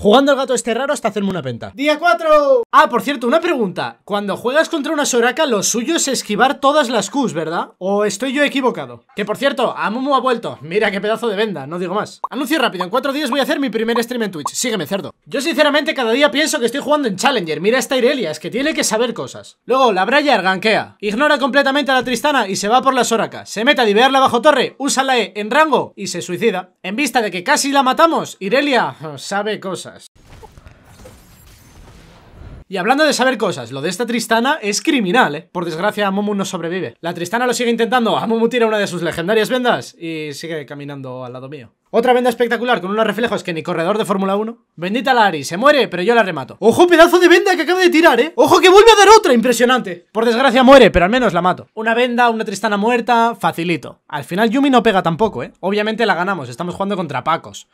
Jugando al gato este raro hasta hacerme una penta. ¡Día 4! Ah, por cierto, una pregunta. Cuando juegas contra una Soraka, lo suyo es esquivar todas las Qs, ¿verdad? ¿O estoy yo equivocado? Que por cierto, Amumu ha vuelto. Mira qué pedazo de venda, no digo más. Anuncio rápido, en cuatro días voy a hacer mi primer stream en Twitch. Sígueme, cerdo. Yo sinceramente cada día pienso que estoy jugando en Challenger. Mira esta Irelia, es que tiene que saber cosas. Luego, la Briar gankea. Ignora completamente a la Tristana y se va por la Soraka. Se mete a divearla bajo torre, usa la E en rango y se suicida. En vista de que casi la matamos, Irelia sabe cosas. Y hablando de saber cosas, lo de esta Tristana es criminal, ¿eh? Por desgracia, Amumu no sobrevive. La Tristana lo sigue intentando, Amumu ah, tira una de sus legendarias vendas y sigue caminando al lado mío. Otra venda espectacular con unos reflejos que ni corredor de Fórmula 1. Bendita la Ari, se muere, pero yo la remato. ¡Ojo, pedazo de venda que acaba de tirar, eh! ¡Ojo, que vuelve a dar otra! Impresionante. Por desgracia muere, pero al menos la mato. Una venda, una Tristana muerta, facilito. Al final Yumi no pega tampoco, eh. Obviamente la ganamos, estamos jugando contra Pacos.